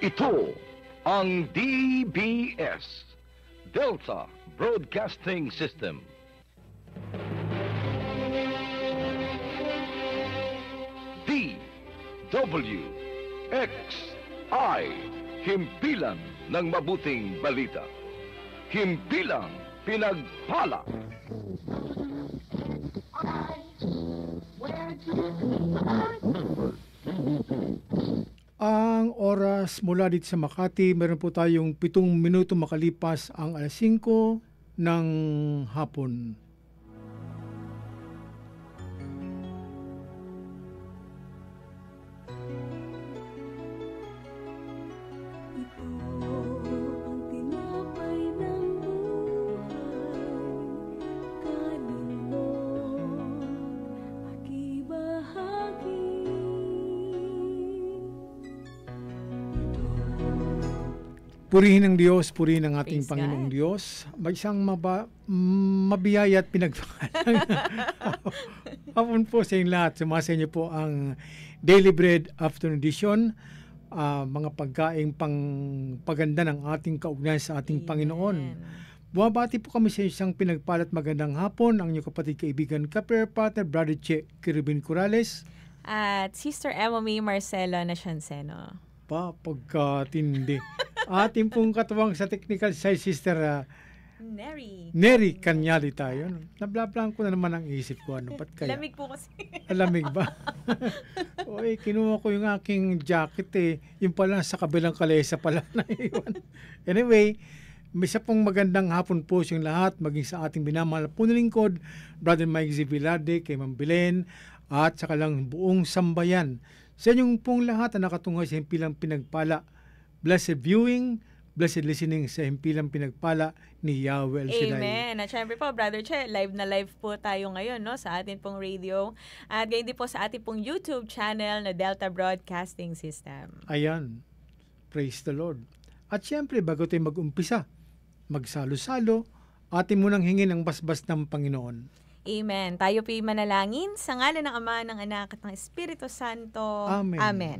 Ito ang DBS, Delta Broadcasting System. D, W, X, I, himpilan ng mabuting balita. Himpilan pinagpala. where to... Ang oras mula dito sa Makati, meron po tayong pitong minuto makalipas ang alas 5 ng hapon. Purihin ng Diyos, purihin ang ating Praise Panginoong God. Diyos. May isang maba, mabiyaya at pinagpakalang. Hapon po sa inyo lahat. Sumasa niyo po ang Daily Bread Afternoon Edition. Uh, mga pagkaing pang paganda ng ating kaugnayan sa ating Amen. Panginoon. Bumabati po kami sa isang pinagpalat magandang hapon ang inyong kapatid kaibigan, ka-prayer partner, Brother Che Kirubin Corrales. At Sister Emily Marcelo Nascianceno. Pa, pagkatindi. ating pong katuwang sa technical side, Sister uh, Neri. Neri Kanyali tayo. Nablablang ko na naman ang isip ko. Ano, ba't kaya? Lamig po kasi. Ah, lamig ba? Oy, kinuha ko yung aking jacket eh. Yung pala sa kabilang kalesa pala na iwan. anyway, isa pong magandang hapon po sa lahat, maging sa ating binamahal po lingkod, Brother Mike Z. kay Ma'am Bilen, at sa kalang buong sambayan. Sa inyong pong lahat na nakatunghay sa himpilang pinagpala blessed viewing, blessed listening sa himpilang pinagpala ni Yahweh El Shaddai. Amen. At syempre po, Brother Che, live na live po tayo ngayon no, sa atin pong radio at ganyan din po sa atin pong YouTube channel na Delta Broadcasting System. Ayan. Praise the Lord. At syempre, bago tayo mag-umpisa, magsalo-salo, atin munang hingin ang basbas ng Panginoon. Amen. Tayo po'y manalangin sa ngalan ng Ama, ng Anak, at ng Espiritu Santo. Amen. Amen.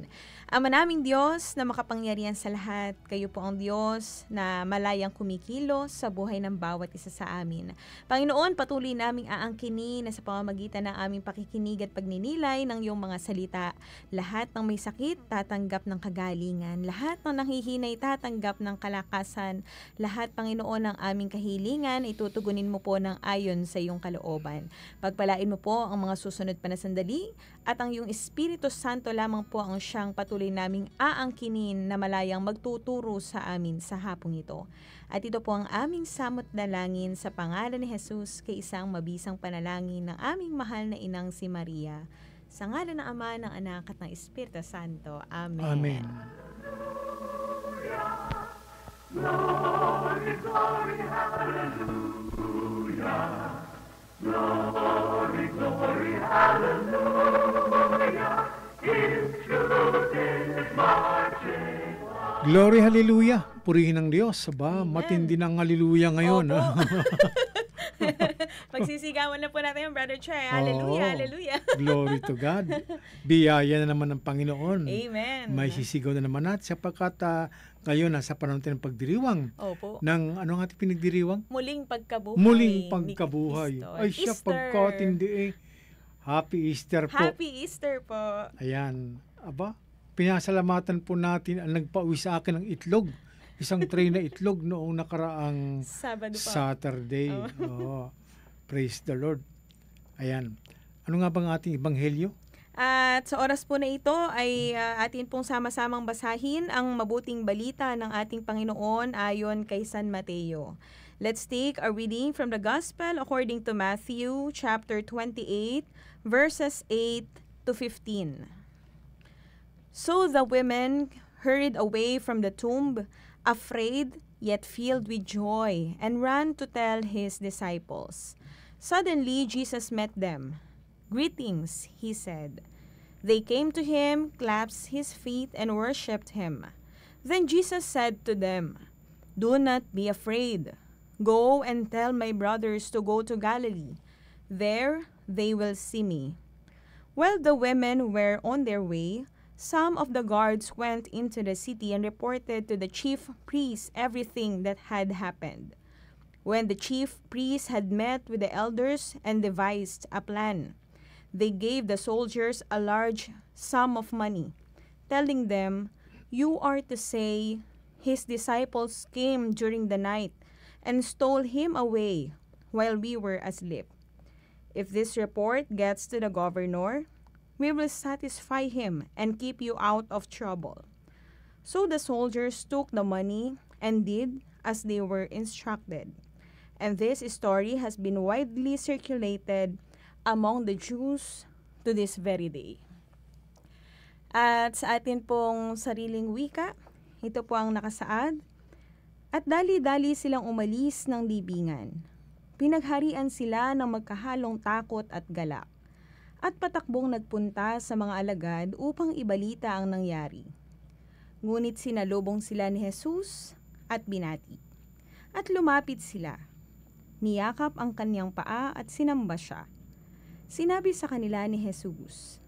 Ama naming Diyos na makapangyarihan sa lahat, kayo po ang Diyos na malayang kumikilos sa buhay ng bawat isa sa amin. Panginoon, patuloy naming aangkinin na sa pamamagitan ng aming pakikinig at pagninilay ng iyong mga salita. Lahat ng may sakit, tatanggap ng kagalingan. Lahat ng nanghihinay, tatanggap ng kalakasan. Lahat, Panginoon, ng aming kahilingan, itutugunin mo po ng ayon sa iyong kalooban. Pagpalain mo po ang mga susunod pa na sandali at ang iyong Espiritu Santo lamang po ang siyang patuloy patuloy naming aangkinin na malayang magtuturo sa amin sa hapong ito. At ito po ang aming samot na langin sa pangalan ni Jesus kay isang mabisang panalangin ng aming mahal na inang si Maria. Sa ngalan ng Ama, ng Anak at ng Espiritu Santo. Amen. Amen. Glory, glory, hallelujah. Glory, glory, hallelujah. Glory, hallelujah. Purihin ng Diyos. Aba, matindi ng hallelujah ngayon. Opo. Ah. Pagsisigawan na po natin yung Brother Trey. Oh, hallelujah, Oo. hallelujah. Glory to God. Biyaya na naman ng Panginoon. Amen. May sisigaw na naman natin sapagkat uh, ah, kayo sa panahon ng pagdiriwang. Opo. Ng ano nga ating pinagdiriwang? Muling pagkabuhay. Muling pagkabuhay. Ay siya, pagkatindi eh. Happy Easter po. Happy Easter po. Ayan. Aba, pinasalamatan po natin ang nagpauwi sa akin ng itlog. Isang tray na itlog noong nakaraang Sabado pa. Saturday. Oh. oh. Praise the Lord. Ayan. Ano nga bang ating ebanghelyo? At sa oras po na ito ay uh, atin pong sama-samang basahin ang mabuting balita ng ating Panginoon ayon kay San Mateo. Let's take a reading from the Gospel according to Matthew chapter 28 verses 8 to 15. So the women hurried away from the tomb, afraid yet filled with joy, and ran to tell his disciples. Suddenly Jesus met them. Greetings, he said. They came to him, clasped his feet, and worshipped him. Then Jesus said to them, Do not be afraid. Go and tell my brothers to go to Galilee. There they will see me. While the women were on their way, some of the guards went into the city and reported to the chief priest everything that had happened. When the chief priest had met with the elders and devised a plan, they gave the soldiers a large sum of money, telling them, You are to say, His disciples came during the night and stole him away while we were asleep. If this report gets to the governor, We will satisfy him and keep you out of trouble. So the soldiers took the money and did as they were instructed. And this story has been widely circulated among the Jews to this very day. At sa atin pong sariling wika, ito po ang nakasaad. At dali-dali silang umalis ng libingan. Pinagharian sila ng magkahalong takot at galak at patakbong nagpunta sa mga alagad upang ibalita ang nangyari. Ngunit sinalubong sila ni Jesus at binati. At lumapit sila. Niyakap ang kanyang paa at sinamba siya. Sinabi sa kanila ni Jesus,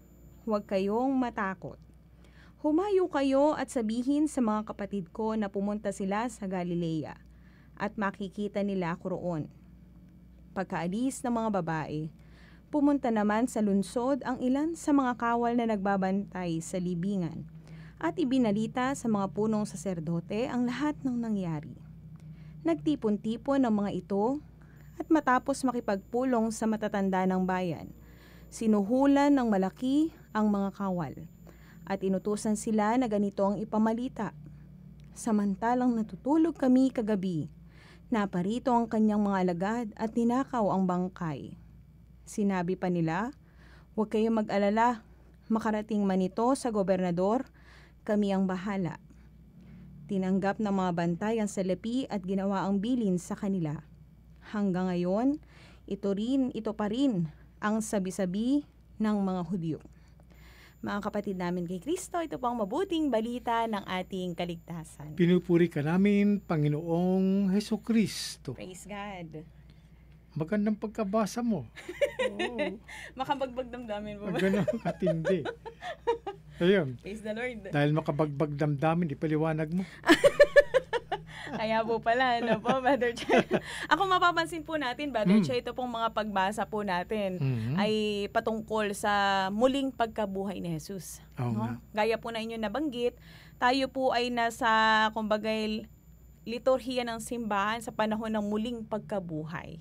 Huwag kayong matakot. Humayo kayo at sabihin sa mga kapatid ko na pumunta sila sa Galilea at makikita nila ako roon. Pagkaalis ng mga babae, Pumunta naman sa lungsod ang ilan sa mga kawal na nagbabantay sa libingan at ibinalita sa mga punong saserdote ang lahat ng nangyari. Nagtipon-tipon ang mga ito at matapos makipagpulong sa matatanda ng bayan, sinuhulan ng malaki ang mga kawal at inutusan sila na ganito ang ipamalita. Samantalang natutulog kami kagabi, naparito ang kanyang mga alagad at ninakaw ang bangkay. Sinabi pa nila, Huwag kayong mag-alala, makarating man ito sa gobernador, kami ang bahala. Tinanggap ng mga bantay ang salapi at ginawa ang bilin sa kanila. Hanggang ngayon, ito rin, ito pa rin ang sabi-sabi ng mga Hudyo. Mga kapatid namin kay Kristo, ito po ang mabuting balita ng ating kaligtasan. Pinupuri ka namin, Panginoong Heso Kristo. Praise God magandang pagkabasa mo. Oo. Makabagbag damdamin mo. Ah, ganun, katindi. Ayun. Praise the Lord. Dahil makabagbag damdamin, ipaliwanag mo. Kaya po pala, ano po, Brother Chay. Ako mapapansin po natin, Brother mm. Chay, ito pong mga pagbasa po natin mm-hmm. ay patungkol sa muling pagkabuhay ni Jesus. Oh, no? Nga. Gaya po na inyo nabanggit, tayo po ay nasa, kumbagay, liturhiya ng simbahan sa panahon ng muling pagkabuhay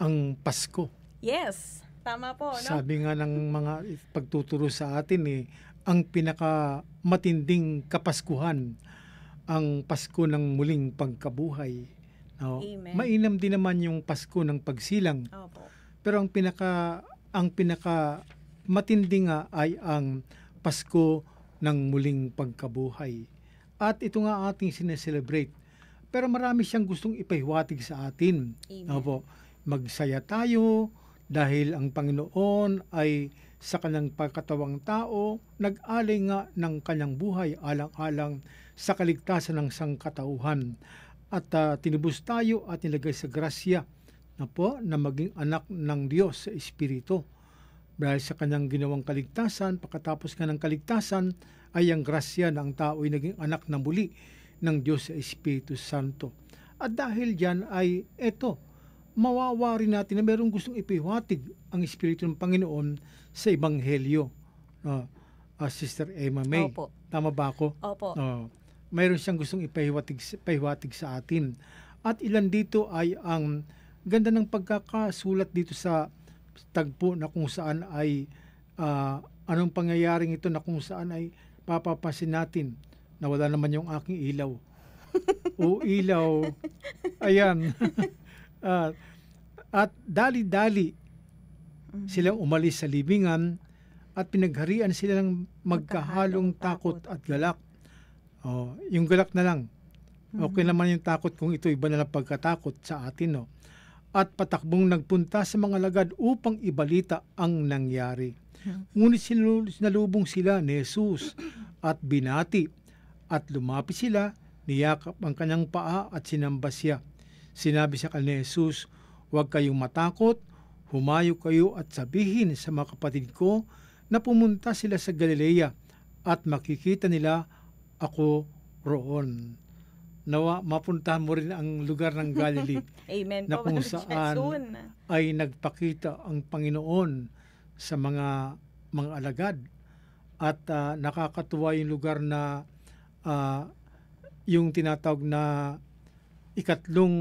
ang Pasko. Yes, tama po. No? Sabi nga ng mga pagtuturo sa atin eh, ang pinakamatinding kapaskuhan ang Pasko ng muling pagkabuhay. No? Amen. Mainam din naman yung Pasko ng pagsilang. Opo. Pero ang pinaka ang pinaka matindi nga ay ang Pasko ng muling pagkabuhay. At ito nga ating sineselebrate. Pero marami siyang gustong ipahiwatig sa atin. Amen. Opo magsaya tayo dahil ang Panginoon ay sa kanyang pagkatawang tao, nag-alay nga ng kanyang buhay alang-alang sa kaligtasan ng sangkatauhan. At uh, tinubos tayo at nilagay sa grasya na po na maging anak ng Diyos sa Espiritu. Dahil sa kanyang ginawang kaligtasan, pagkatapos nga ng kaligtasan, ay ang grasya na ang tao ay naging anak na muli ng Diyos sa Espiritu Santo. At dahil diyan ay eto, mawawari natin na merong gustong ipiwatig ang Espiritu ng Panginoon sa Ebanghelyo. No? Uh, ah, ah, Sister Emma May. Opo. Tama ba ako? Opo. Uh, mayroon siyang gustong ipahiwatig, ipahiwatig sa atin. At ilan dito ay ang ganda ng pagkakasulat dito sa tagpo na kung saan ay uh, anong pangyayaring ito na kung saan ay papapasin natin na wala naman yung aking ilaw. o ilaw. Ayan. Uh, at dali-dali mm sila umalis sa libingan at pinagharian sila ng magkahalong takot at galak. Oh, yung galak na lang. Okay mm-hmm. naman yung takot kung ito iba na lang pagkatakot sa atin. No? At patakbong nagpunta sa mga lagad upang ibalita ang nangyari. Mm-hmm. Ngunit sinalubong sila ni Jesus at binati at lumapit sila, niyakap ang kanyang paa at sinamba siya. Sinabi sa kanila ni Jesus, Huwag kayong matakot, humayo kayo at sabihin sa mga kapatid ko na pumunta sila sa Galilea at makikita nila ako roon. Nawa, mapuntahan mo rin ang lugar ng Galilee Amen na kung saan ay nagpakita ang Panginoon sa mga mga alagad at uh, nakakatuwa yung lugar na uh, yung tinatawag na ikatlong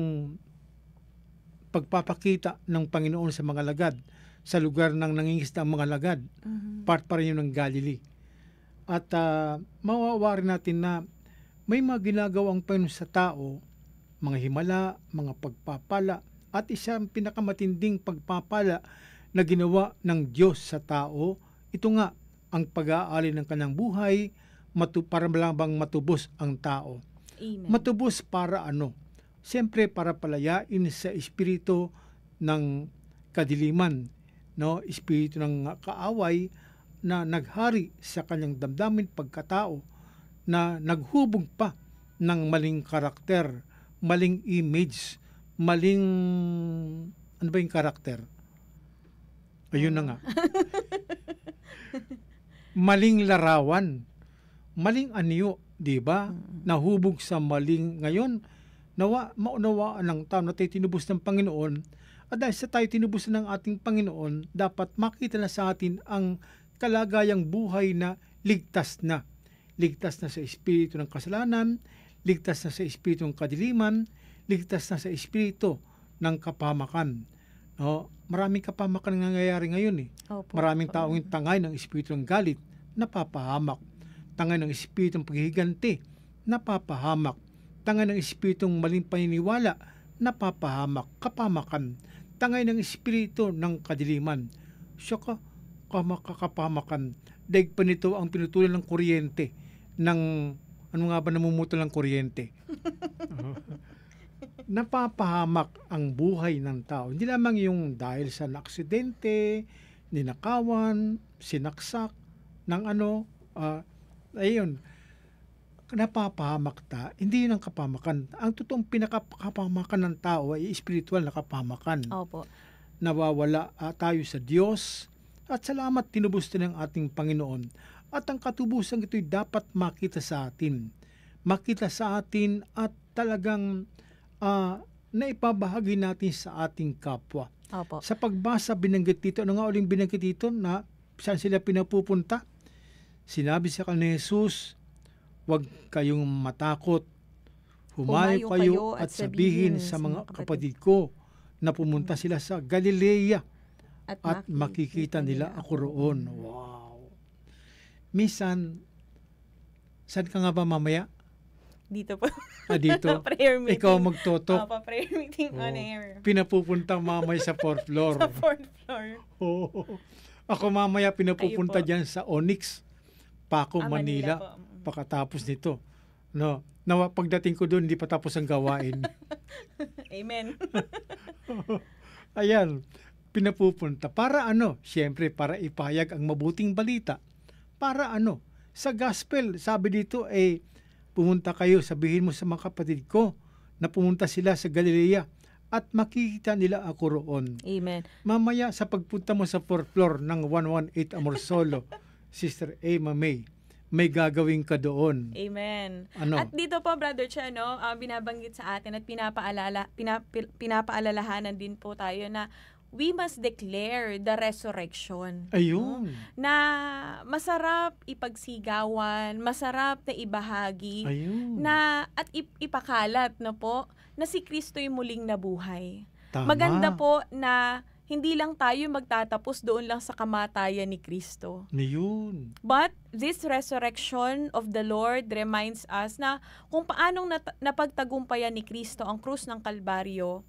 pagpapakita ng Panginoon sa mga lagad sa lugar ng nangingisda ang mga lagad. Mm-hmm. Part pa rin yun ng Galilee. At uh, mawawa natin na may mga ginagawang Panginoon sa tao, mga himala, mga pagpapala, at isang pinakamatinding pagpapala na ginawa ng Diyos sa tao, ito nga ang pag-aali ng kanyang buhay matu- para lamang matubos ang tao. Amen. Matubos para ano? siyempre para palayain sa espiritu ng kadiliman, no, espiritu ng kaaway na naghari sa kanyang damdamin pagkatao na naghubog pa ng maling karakter, maling image, maling ano ba yung karakter? Ayun na nga. maling larawan, maling anyo, 'di ba? Mm. Nahubog sa maling ngayon Nawa maunawaan ng tao na tayo tinubos ng Panginoon at dahil sa tayo tinubos ng ating Panginoon, dapat makita na sa atin ang kalagayang buhay na ligtas na. Ligtas na sa espiritu ng kasalanan, ligtas na sa espiritu ng kadiliman, ligtas na sa espiritu ng kapamakan. No? Maraming kapamakan ang nangyayari ngayon eh. Opo, Maraming taong yung tangay ng espiritu ng galit, napapahamak. Tangay ng espiritu ng paghihiganti, napapahamak tangay ng espiritong maling paniniwala, napapahamak, kapamakan, tangay ng espiritu ng kadiliman. Siya ka, kamakakapamakan. Daig pa nito ang pinutulan ng kuryente ng, ano nga ba namumutol ng kuryente? napapahamak ang buhay ng tao. Hindi lamang yung dahil sa aksidente, ninakawan, sinaksak, ng ano, uh, ayun, napapahamak ta, hindi yun ang kapamakan. Ang totoong pinakapamakan ng tao ay spiritual na kapamakan. Opo. Nawawala uh, tayo sa Diyos at salamat tinubos din ng ating Panginoon. At ang katubusan ito'y dapat makita sa atin. Makita sa atin at talagang uh, naipabahagi natin sa ating kapwa. Opo. Sa pagbasa, binanggit dito, ano nga uling binanggit dito na saan sila pinapupunta? Sinabi sa kanila ni Jesus, Huwag kayong matakot. Humayo, kayo, at sabihin sa mga kapatid ko na pumunta sila sa Galilea at, makikita nila ako roon. Wow! Misan, saan ka nga ba mamaya? Dito po. Ah, dito? prayer meeting. Ikaw magtotok. Uh, prayer meeting on oh. air. Pinapupunta mamaya sa fourth floor. sa fourth floor. Oh. Ako mamaya pinapupunta dyan sa Onyx, Paco, ah, Manila. Manila po pagkatapos nito. No, na pagdating ko doon, hindi pa tapos ang gawain. Amen. Ayan, pinapupunta. Para ano? Siyempre, para ipayag ang mabuting balita. Para ano? Sa gospel, sabi dito, eh, pumunta kayo, sabihin mo sa mga kapatid ko na pumunta sila sa Galilea at makikita nila ako roon. Amen. Mamaya sa pagpunta mo sa fourth floor ng 118 Amor Solo, Sister Emma May, may gagawin ka doon. Amen. Ano? At dito po, Brother Che, no, uh, binabanggit sa atin at pinapaalala, pinap, pinapaalalahanan din po tayo na we must declare the resurrection. Ayun. No? Na masarap ipagsigawan, masarap na ibahagi, Ayun. na at ipakalat na po na si Kristo'y muling nabuhay. Tama. Maganda po na hindi lang tayo magtatapos doon lang sa kamatayan ni Kristo. Yun. But this resurrection of the Lord reminds us na kung paanong nat- napagtagumpayan ni Kristo ang krus ng Kalbaryo,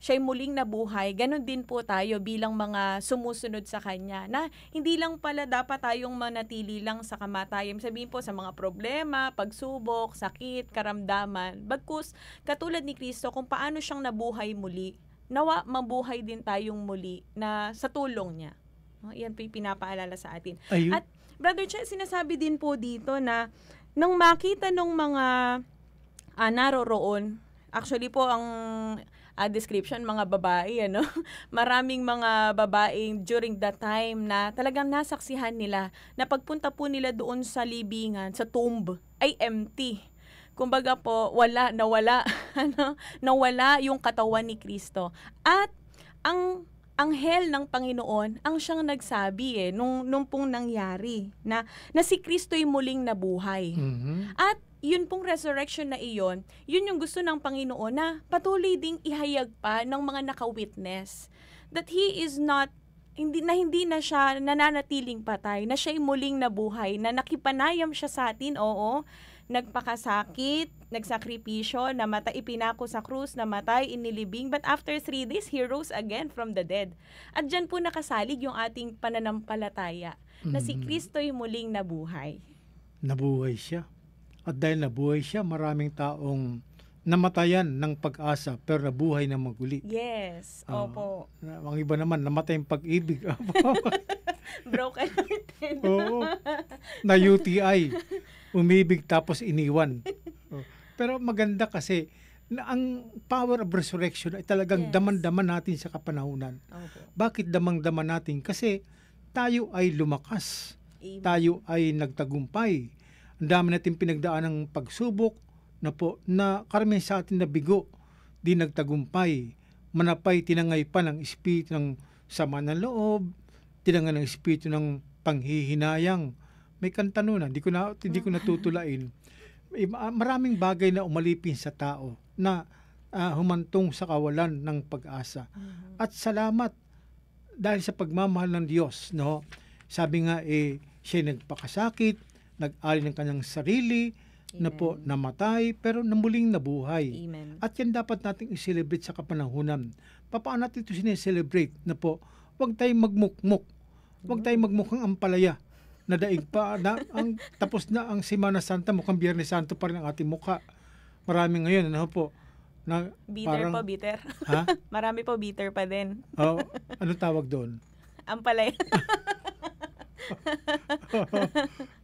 siya'y muling nabuhay, ganun din po tayo bilang mga sumusunod sa Kanya. Na hindi lang pala dapat tayong manatili lang sa kamatayan. Sabihin po sa mga problema, pagsubok, sakit, karamdaman. Bagkus, katulad ni Kristo, kung paano siyang nabuhay muli, nawa mabuhay din tayong muli na sa tulong niya. No, yan po yung pinapaalala sa atin. Ayun. At Brother Che, sinasabi din po dito na nung makita nung mga uh, naroroon, actually po ang uh, description mga babae ano maraming mga babaeng during that time na talagang nasaksihan nila na pagpunta po nila doon sa libingan sa tomb ay empty Kumbaga po, wala, nawala, ano, nawala yung katawan ni Kristo. At ang anghel ng Panginoon ang siyang nagsabi eh nung nung pong nangyari na na si Kristo'y muling nabuhay. Mm-hmm. At yun pong resurrection na iyon, yun yung gusto ng Panginoon na patuloy ding ihayag pa ng mga naka-witness that he is not hindi na hindi na siya nananatiling patay, na siya'y muling nabuhay, na nakipanayam siya sa atin, oo, nagpakasakit, nagsakripisyo, namatay, ipinako sa krus, namatay, inilibing, but after three days, he rose again from the dead. At dyan po nakasalig yung ating pananampalataya mm-hmm. na si mm-hmm. Kristo'y muling nabuhay. Nabuhay siya. At dahil nabuhay siya, maraming taong namatayan ng pag-asa pero nabuhay na maguli. Yes, uh, opo. Ang iba naman, namatay ang pag-ibig. Broken hearted. Oo. Na UTI. umibig tapos iniwan. Oh. Pero maganda kasi na ang power of resurrection ay talagang yes. daman-daman natin sa kapanahunan. Okay. Bakit damang-daman natin? Kasi tayo ay lumakas. Amen. Tayo ay nagtagumpay. Ang dami natin pinagdaan ng pagsubok na po na karamihan sa atin na bigo di nagtagumpay. Manapay tinangay pa ng espiritu ng sama ng loob, tinangay ng espiritu ng panghihinayang, may kanta noon, ah. hindi ko na hindi ko mm. natutulain. Ah, maraming bagay na umalipin sa tao na uh, humantong sa kawalan ng pag-asa. Mm-hmm. At salamat dahil sa pagmamahal ng Diyos, no? Sabi nga eh siya nagpakasakit, nag-ali ng kanyang sarili, Amen. na po namatay pero namuling nabuhay. Amen. At yan dapat nating i-celebrate sa kapanahunan. Paano natin ito sineselebrate na po, huwag tayong magmukmuk, huwag tayong magmukhang ampalaya nadaig pa na ang tapos na ang Semana Santa mukhang Biyernes Santo pa rin ang ating mukha. Marami ngayon ano po na bitter parang, po bitter. Ha? Marami po bitter pa din. oh, ano tawag doon? Ampalaya. oh, oh,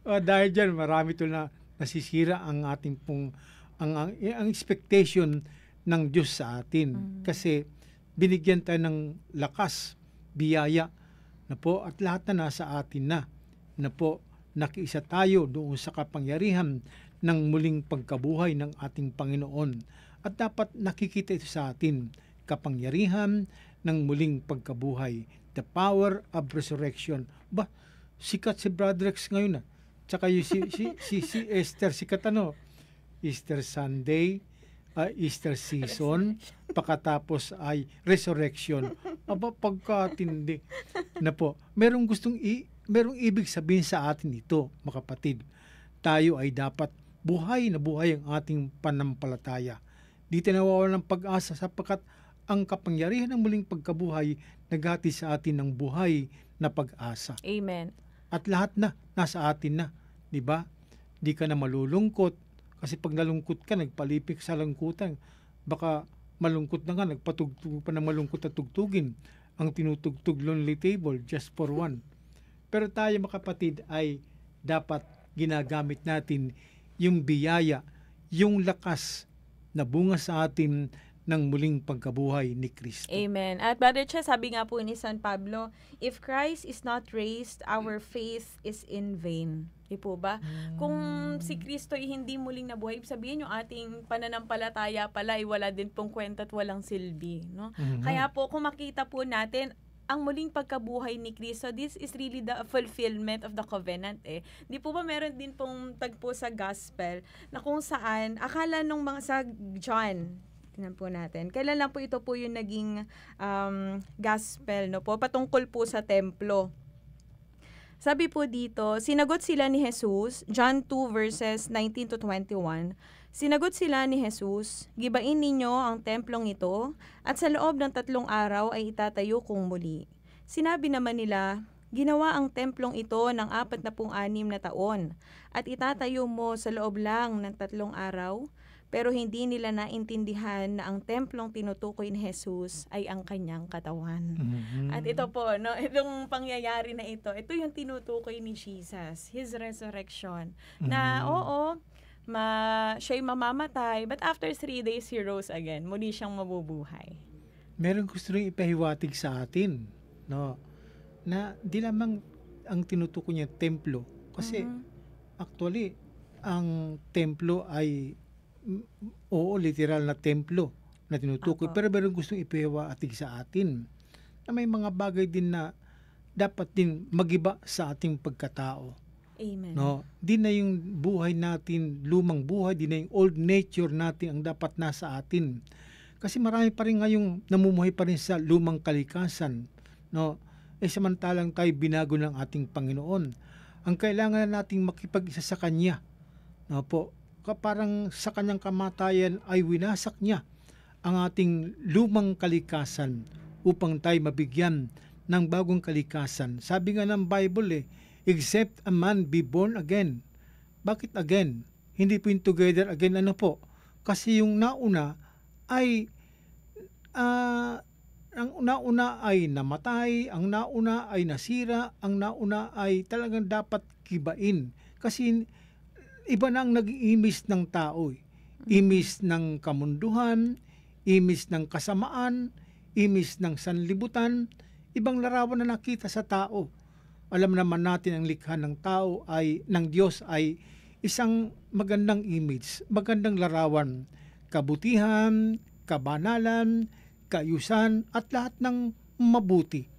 oh, dahil diyan marami to na nasisira ang ating pong ang ang, ang expectation ng Diyos sa atin mm-hmm. kasi binigyan tayo ng lakas, biyaya na po at lahat na nasa atin na na po nakiisa tayo doon sa kapangyarihan ng muling pagkabuhay ng ating Panginoon. At dapat nakikita ito sa atin, kapangyarihan ng muling pagkabuhay, the power of resurrection. Ba, sikat si Brother Rex ngayon na. Ah. Tsaka yung si, si, si, si Esther, sikat ano, Easter Sunday, uh, Easter season, pagkatapos ay resurrection. Aba, pagkatindi na po. Merong gustong i- merong ibig sabihin sa atin ito, makapatid. Tayo ay dapat buhay na buhay ang ating panampalataya. Di nawawalan ng pag-asa sapagkat ang kapangyarihan ng muling pagkabuhay naghati sa atin ng buhay na pag-asa. Amen. At lahat na nasa atin na, 'di ba? Di ka na malulungkot kasi pag nalungkot ka nagpalipik sa lungkutan, baka malungkot na nga nagpatugtog pa ng malungkot at tugtugin ang tinutugtog lonely table just for one. Pero tayo mga kapatid ay dapat ginagamit natin yung biyaya, yung lakas na bunga sa atin ng muling pagkabuhay ni Kristo. Amen. At Brother Che, sabi nga po ni San Pablo, if Christ is not raised, our faith is in vain. Di po ba? Mm. Kung si hmm. Kristo ay hindi muling nabuhay, sabihin yung ating pananampalataya pala ay wala din pong kwenta at walang silbi. No? hmm Kaya po, kung makita po natin, ang muling pagkabuhay ni Christ. So this is really the fulfillment of the covenant eh. Di po ba meron din pong tagpo sa gospel na kung saan akala nung mga sa John Tingnan po natin. Kailan lang po ito po yung naging um, gospel, no po? Patungkol po sa templo. Sabi po dito, sinagot sila ni Jesus, John 2 verses 19 to 21, Sinagot sila ni Jesus, Gibain ninyo ang templong ito, at sa loob ng tatlong araw ay itatayo kong muli. Sinabi naman nila, Ginawa ang templong ito ng apat na pung anim na taon, at itatayo mo sa loob lang ng tatlong araw, pero hindi nila naintindihan na ang templong tinutukoy ni Jesus ay ang kanyang katawan. Mm-hmm. At ito po, no, itong pangyayari na ito, ito yung tinutukoy ni Jesus, His resurrection. Mm-hmm. Na oo, ma siya'y mamamatay. But after three days, he rose again. Muli siyang mabubuhay. Meron gusto rin ipahiwatig sa atin, no? Na di lamang ang tinutukoy niya templo. Kasi mm-hmm. actually, ang templo ay oo, literal na templo na tinutukoy. Ako. Pero meron gusto ipahiwatig sa atin na may mga bagay din na dapat din magiba sa ating pagkatao Amen. No, di na yung buhay natin, lumang buhay, di na yung old nature natin ang dapat nasa atin. Kasi marami pa rin ngayong namumuhay pa rin sa lumang kalikasan. No? Eh samantalang tayo binago ng ating Panginoon. Ang kailangan na nating makipag-isa sa Kanya. No po, parang sa Kanyang kamatayan ay winasak Niya ang ating lumang kalikasan upang tayo mabigyan ng bagong kalikasan. Sabi nga ng Bible eh, except a man be born again. Bakit again? Hindi po yung together again ano po? Kasi yung nauna ay uh, ang nauna ay namatay, ang nauna ay nasira, ang nauna ay talagang dapat kibain. Kasi iba na ang nag-imis ng tao. Eh. Imis ng kamunduhan, imis ng kasamaan, imis ng sanlibutan, ibang larawan na nakita sa tao alam naman natin ang likha ng tao ay ng Diyos ay isang magandang image, magandang larawan, kabutihan, kabanalan, kayusan at lahat ng mabuti.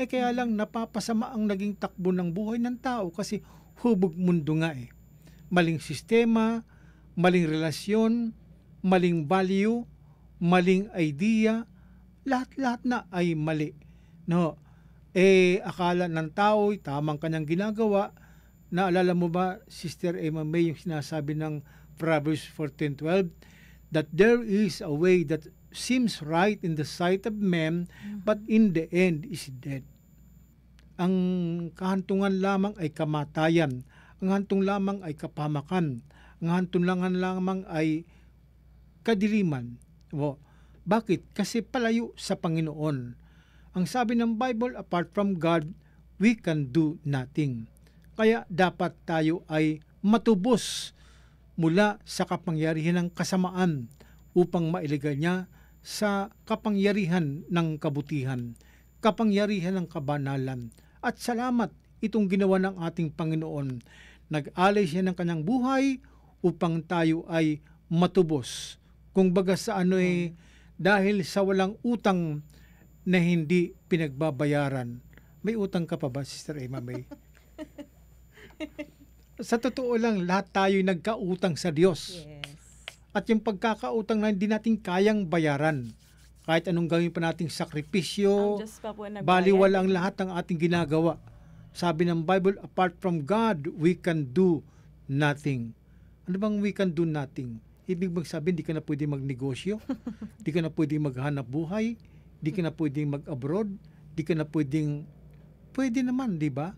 Eh kaya lang napapasama ang naging takbo ng buhay ng tao kasi hubog mundo nga eh. Maling sistema, maling relasyon, maling value, maling idea, lahat-lahat na ay mali. No, eh akala ng tao, tamang kanyang ginagawa. Naalala mo ba, Sister Emma May, yung sinasabi ng Proverbs 14.12, that there is a way that seems right in the sight of men, mm-hmm. but in the end is dead. Ang kahantungan lamang ay kamatayan. Ang hantong lamang ay kapamakan. Ang hantong lamang ay kadiliman. O, bakit? Kasi palayo sa Panginoon ang sabi ng Bible, apart from God, we can do nothing. Kaya dapat tayo ay matubos mula sa kapangyarihan ng kasamaan upang mailigay niya sa kapangyarihan ng kabutihan, kapangyarihan ng kabanalan. At salamat itong ginawa ng ating Panginoon. Nag-alay siya ng kanyang buhay upang tayo ay matubos. Kung baga sa ano eh, dahil sa walang utang na hindi pinagbabayaran, may utang ka pa ba, Sister Emma May? sa totoo lang, lahat tayo nagkautang sa Diyos. Yes. At yung pagkakautang na hindi natin kayang bayaran. Kahit anong gawin pa nating sakripisyo, um, baliwala ang lahat ng ating ginagawa. Sabi ng Bible, apart from God, we can do nothing. Ano bang we can do nothing? Ibig bang sabihin, hindi ka na pwede magnegosyo, hindi ka na pwede maghanap buhay, Di ka na pwedeng mag-abroad. Di ka na pwedeng, pwede naman, di ba?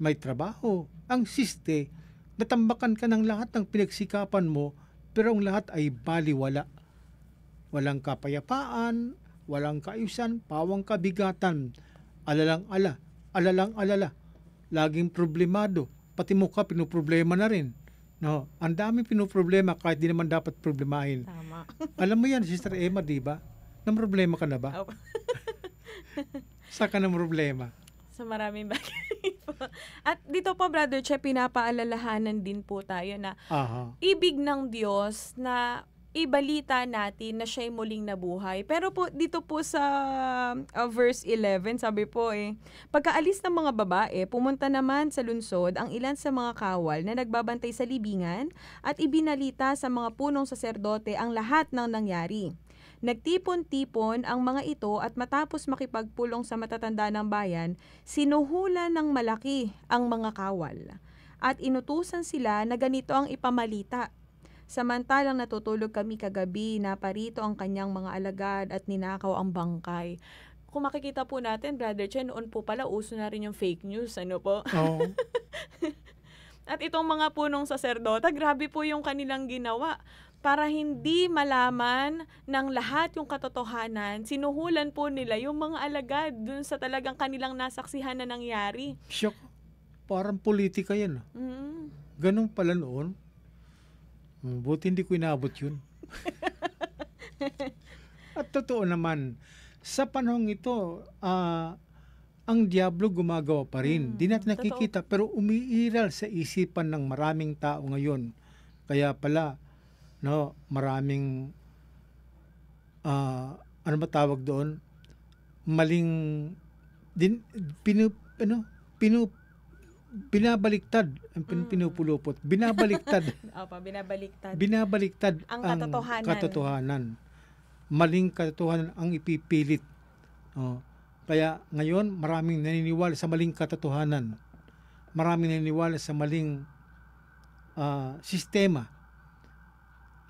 May trabaho. Ang siste, natambakan ka ng lahat ng pinagsikapan mo, pero ang lahat ay baliwala. Walang kapayapaan, walang kaayusan, pawang kabigatan, alalang-ala, alalang-alala, laging problemado, pati mukha pinuproblema na rin. No, ang daming pinoproblema kahit di naman dapat problemahin. Tama. Alam mo yan, Sister Emma, di ba? Nang problema ka na ba? Sa Saan ka ng problema? Sa maraming bagay po. At dito po, Brother Che, pinapaalalahanan din po tayo na uh-huh. ibig ng Diyos na ibalita natin na siya'y muling nabuhay. Pero po, dito po sa uh, verse 11, sabi po eh, Pagkaalis ng mga babae, pumunta naman sa lungsod ang ilan sa mga kawal na nagbabantay sa libingan at ibinalita sa mga punong saserdote ang lahat ng nangyari. Nagtipon-tipon ang mga ito at matapos makipagpulong sa matatanda ng bayan, sinuhula ng malaki ang mga kawal at inutusan sila na ganito ang ipamalita. Samantalang natutulog kami kagabi, naparito ang kanyang mga alagad at ninakaw ang bangkay kung makikita po natin, Brother Chen, noon po pala, uso na rin yung fake news, ano po? Oo. At itong mga punong saserdota, grabe po yung kanilang ginawa para hindi malaman ng lahat yung katotohanan, sinuhulan po nila yung mga alagad dun sa talagang kanilang nasaksihan na nangyari. Shock. Parang politika yan. Mm. hmm Ganun pala noon. Hmm, buti hindi ko inabot yun. At totoo naman, sa panahong ito, uh, ang Diablo gumagawa pa rin. Mm, Di natin nakikita totoo. pero umiiral sa isipan ng maraming tao ngayon. Kaya pala, no, maraming, uh, ano ba tawag doon? Maling, din, pinu, ano, pinu, binabaliktad ang pin, mm. pinupulupot binabaliktad Opo, binabaliktad binabaliktad ang, ang katotohanan. katotohanan maling katotohanan ang ipipilit oh kaya ngayon, maraming naniniwala sa maling katotohanan. Maraming naniniwala sa maling uh, sistema.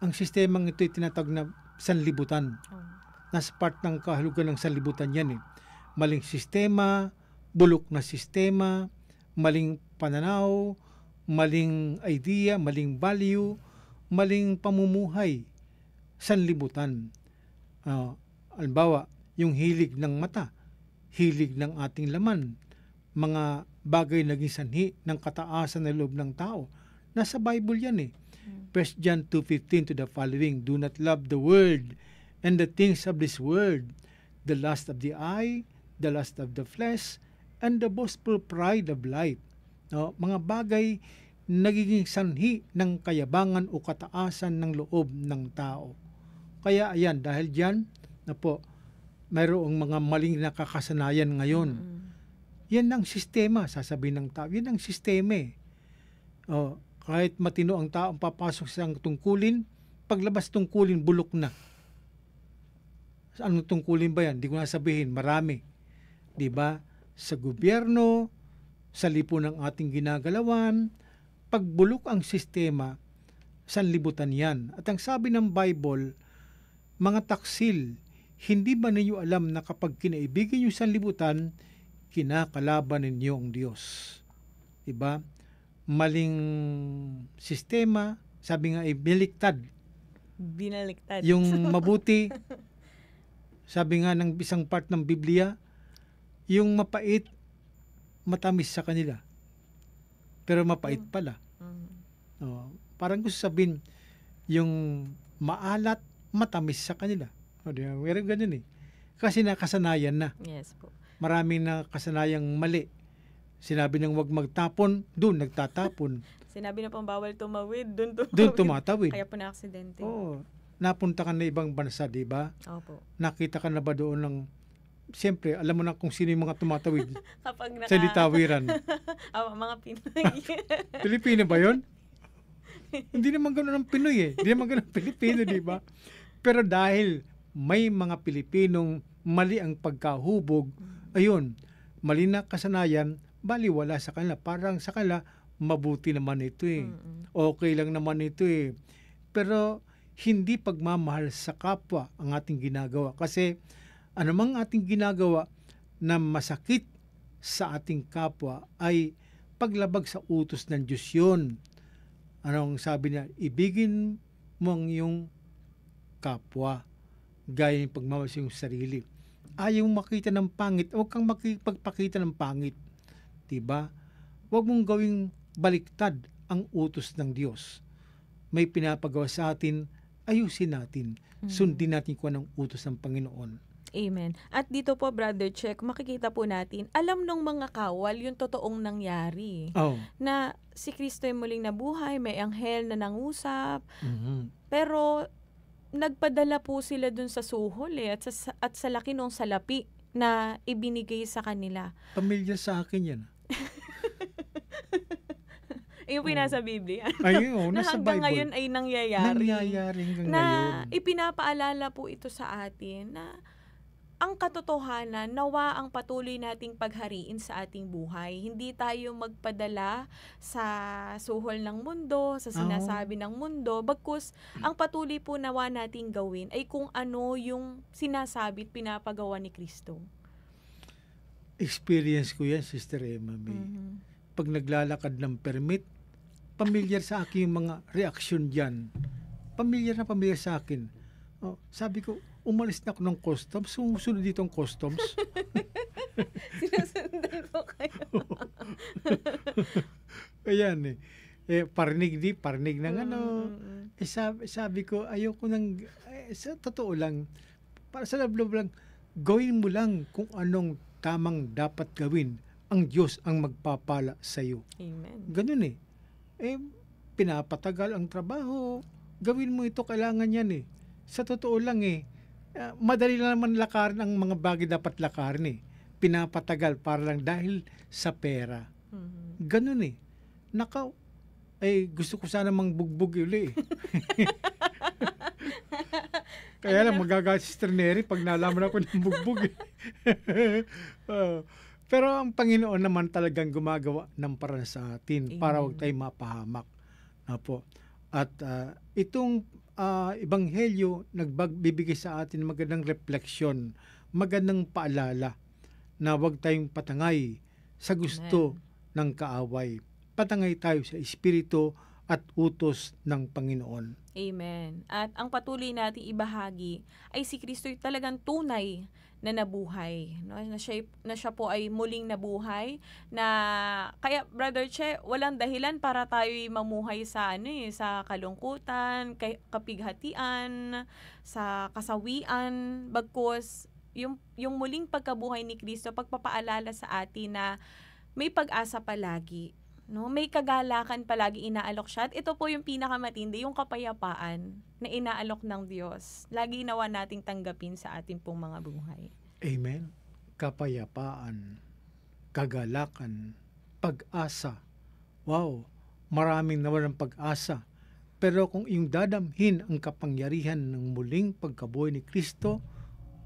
Ang sistema ito ay tinatag na sanlibutan. Nasa part ng kahulugan ng sanlibutan yan eh. Maling sistema, bulok na sistema, maling pananaw, maling idea, maling value, maling pamumuhay, sanlibutan. Uh, ah, albawa, yung hilig ng mata hilig ng ating laman, mga bagay na naging sanhi ng kataasan ng loob ng tao. Nasa Bible yan eh. 1 hmm. John 2.15 to the following, Do not love the world and the things of this world, the lust of the eye, the lust of the flesh, and the boastful pride of life. No, mga bagay nagiging sanhi ng kayabangan o kataasan ng loob ng tao. Kaya ayan, dahil dyan, na po, mayroong mga maling nakakasanayan ngayon. Mm-hmm. Yan ang sistema, sasabihin ng tao. Yan ang sistema eh. Oh, kahit matino ang tao ang papasok sa tungkulin, paglabas tungkulin, bulok na. Anong tungkulin ba yan? Hindi ko na sabihin, marami. ba diba? Sa gobyerno, sa lipo ng ating ginagalawan, pagbulok ang sistema, sanlibutan yan. At ang sabi ng Bible, mga taksil, hindi ba ninyo alam na kapag kinaibigan niyo sa libutan, kinakalaban ninyo ang Diyos? Diba? Maling sistema, sabi nga eh, ay Binaliktad. Yung mabuti, sabi nga ng isang part ng Biblia, yung mapait, matamis sa kanila. Pero mapait mm. pala. Mm-hmm. Oh, parang gusto sabihin, yung maalat, matamis sa kanila. O di ba? Meron ganyan eh. Kasi nakasanayan na. Yes po. Maraming na kasanayang mali. Sinabi nang wag magtapon, doon nagtatapon. Sinabi na pang bawal tumawid, doon tumawid. Doon tumatawid. Kaya po na-aksidente. Oo. Napunta ka na ibang bansa, di ba? Opo. Nakita ka na ba doon ng siyempre, alam mo na kung sino yung mga tumatawid Kapag naka... sa litawiran. Awa, ah, mga Pinoy. Pilipino ba yon? Hindi naman ganoon ang Pinoy eh. Hindi naman ganoon ang Pilipino, di ba? Pero dahil may mga Pilipinong mali ang pagkahubog, ayun, mali na kasanayan, baliwala sa kanila. Parang sa kanila, mabuti naman ito eh. Okay lang naman ito eh. Pero hindi pagmamahal sa kapwa ang ating ginagawa. Kasi anumang ating ginagawa na masakit sa ating kapwa ay paglabag sa utos ng Diyos yun. Anong sabi niya? Ibigin mo ang iyong kapwa gaya ng pagmamahal sa iyong sarili. Ayaw makita ng pangit, huwag kang makipagpakita ng pangit. Diba? Huwag mong gawing baliktad ang utos ng Diyos. May pinapagawa sa atin, ayusin natin. Mm-hmm. Sundin natin kung anong utos ng Panginoon. Amen. At dito po, Brother Check, makikita po natin, alam ng mga kawal yung totoong nangyari. Oh. Na si Kristo ay muling nabuhay, may anghel na nangusap. Mm-hmm. Pero nagpadala po sila dun sa suhol eh, at sa, at sa laki ng salapi na ibinigay sa kanila. Pamilya sa akin yan. Yung oh. pinasa Biblia. Ano? Ayun, oh, na hanggang Bible. ngayon ay nangyayari. Nangyayari hanggang na ngayon. Na ipinapaalala po ito sa atin na ang katotohanan, nawa ang patuloy nating paghariin sa ating buhay. Hindi tayo magpadala sa suhol ng mundo, sa ah, oh. sinasabi oh. ng mundo. Bagkus, ang patuloy po nawa nating gawin ay kung ano yung sinasabit pinapagawa ni Kristo. Experience ko yan, Sister Emma May. Mm-hmm. Pag naglalakad ng permit, pamilyar sa akin yung mga reaksyon dyan. Pamilyar na pamilyar sa akin. Oh, sabi ko, umalis na ako ng customs, sumusunod dito ang customs. Sinusundan ko kayo. Ayan eh. Eh, parinig di, parinig ng ano. Mm-hmm. Eh, sabi, sabi ko, ayoko nang, eh, sa totoo lang, para sa loob lang, gawin mo lang kung anong tamang dapat gawin. Ang Diyos ang magpapala sa iyo. Amen. Ganun eh. Eh, pinapatagal ang trabaho. Gawin mo ito, kailangan yan eh. Sa totoo lang eh, Ah, madali lang naman lakarin ang mga bagay dapat lakarin eh. Pinapatagal para lang dahil sa pera. Mm-hmm. Ganun eh. Naka, eh gusto ko sana mangbugbog bugbog uli eh. Kaya lang ano? magagalit si Trineri pag nalaman ako ng bugbog eh. uh, pero ang Panginoon naman talagang gumagawa ng paraan sa atin Amen. para huwag tayong mapahamak. po. At uh, itong uh, ebanghelyo nagbibigay sa atin magandang refleksyon, magandang paalala na huwag tayong patangay sa gusto Amen. ng kaaway. Patangay tayo sa espiritu at utos ng Panginoon. Amen. At ang patuloy nating ibahagi ay si Kristo'y talagang tunay na nabuhay. No? Na, siya, na siya po ay muling nabuhay. Na, kaya Brother Che, walang dahilan para tayo mamuhay sa, ano, eh, sa kalungkutan, kay, kapighatian, sa kasawian, bagkus yung, yung muling pagkabuhay ni Kristo, pagpapaalala sa atin na may pag-asa palagi No? May kagalakan palagi inaalok siya. At ito po yung pinakamatindi, yung kapayapaan na inaalok ng Diyos. Lagi nawa nating tanggapin sa ating pong mga buhay. Amen. Kapayapaan, kagalakan, pag-asa. Wow, maraming nawalan pag-asa. Pero kung yung dadamhin ang kapangyarihan ng muling pagkabuhay ni Kristo,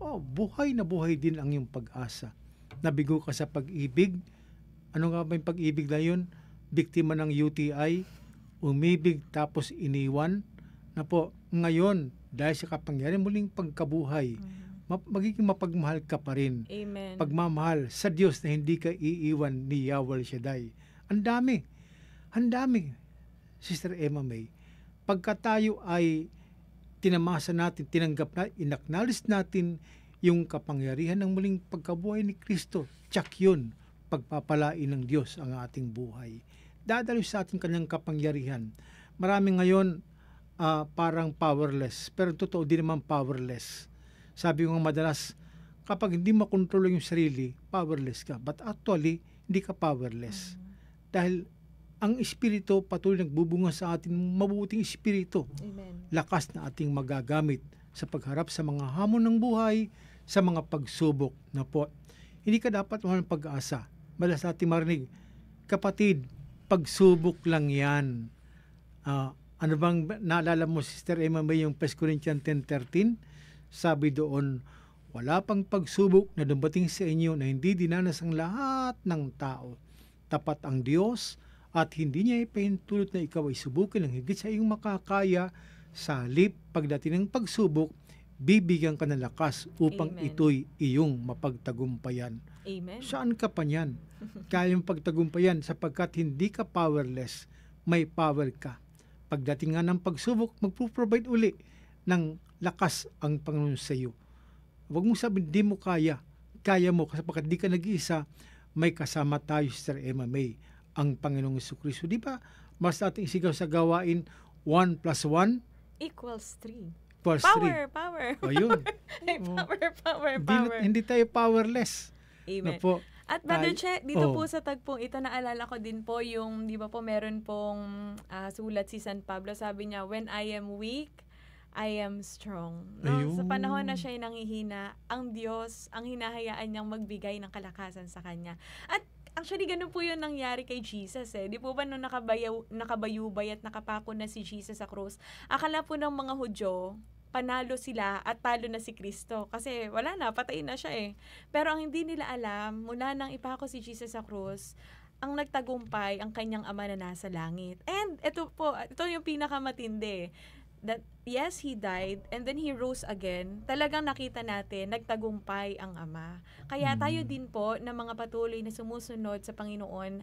oh, buhay na buhay din ang iyong pag-asa. Nabigo ka sa pag-ibig. Ano nga ba yung pag-ibig na yun? biktima ng UTI, umibig tapos iniwan, na po, ngayon, dahil sa kapangyarihan muling pagkabuhay, mm-hmm. magiging mapagmahal ka pa rin. Amen. Pagmamahal sa Diyos na hindi ka iiwan ni Yawal Shaddai. Ang dami. Ang dami, Sister Emma May. Pagka tayo ay tinamasa natin, tinanggap na, inacknowledge natin yung kapangyarihan ng muling pagkabuhay ni Kristo. Tsak yun, pagpapalain ng Diyos ang ating buhay dadaloy sa ating kanyang kapangyarihan. Marami ngayon uh, parang powerless, pero totoo din naman powerless. Sabi ko madalas, kapag hindi makontrol yung sarili, powerless ka. But actually, hindi ka powerless. Mm-hmm. Dahil ang espiritu patuloy nagbubunga sa atin mabuting espiritu. Amen. Lakas na ating magagamit sa pagharap sa mga hamon ng buhay, sa mga pagsubok na po. Hindi ka dapat walang pag-asa. Malas natin marinig, kapatid, pagsubok lang yan. Uh, ano bang naalala mo, Sister Emma, may yung 1 Corinthians 10.13? Sabi doon, wala pang pagsubok na dumating sa inyo na hindi dinanas ang lahat ng tao. Tapat ang Diyos at hindi niya ipahintulot na ikaw ay subukin ng higit sa iyong makakaya sa halip pagdating ng pagsubok bibigyan ka ng lakas upang Amen. ito'y iyong mapagtagumpayan. Amen. Saan ka pa niyan? Kaya yung pagtagumpayan sapagkat hindi ka powerless, may power ka. Pagdating nga ng pagsubok, magpo-provide uli ng lakas ang Panginoon sa iyo. Huwag mong sabihin, di mo kaya. Kaya mo, sapagkat di ka nag-iisa, may kasama tayo, Sister Emma May, ang Panginoong Yesu Kristo. Di ba, mas ating isigaw sa gawain, 1 plus 1? Equals 3 power, 3. Power, power. O oh, yun. Ay, power, oh. power, power. Hindi, hindi tayo powerless. Amen. Na po, At Brother Che, dito oh. po sa tagpong ito, naalala ko din po yung, di ba po, meron pong uh, sulat si San Pablo. Sabi niya, when I am weak, I am strong. No? Sa panahon na siya'y nangihina, ang Diyos ang hinahayaan niyang magbigay ng kalakasan sa kanya. At Actually, ganun po yun nangyari kay Jesus eh. Di po ba nung nakabayaw, nakabayubay at nakapako na si Jesus sa cross, akala po ng mga Hudyo, panalo sila at talo na si Kristo. Kasi wala na, patay na siya eh. Pero ang hindi nila alam, mula nang ipako si Jesus sa cross, ang nagtagumpay ang kanyang ama na nasa langit. And ito po, ito yung pinakamatindi that yes, he died and then he rose again, talagang nakita natin, nagtagumpay ang Ama. Kaya mm tayo din po na mga patuloy na sumusunod sa Panginoon,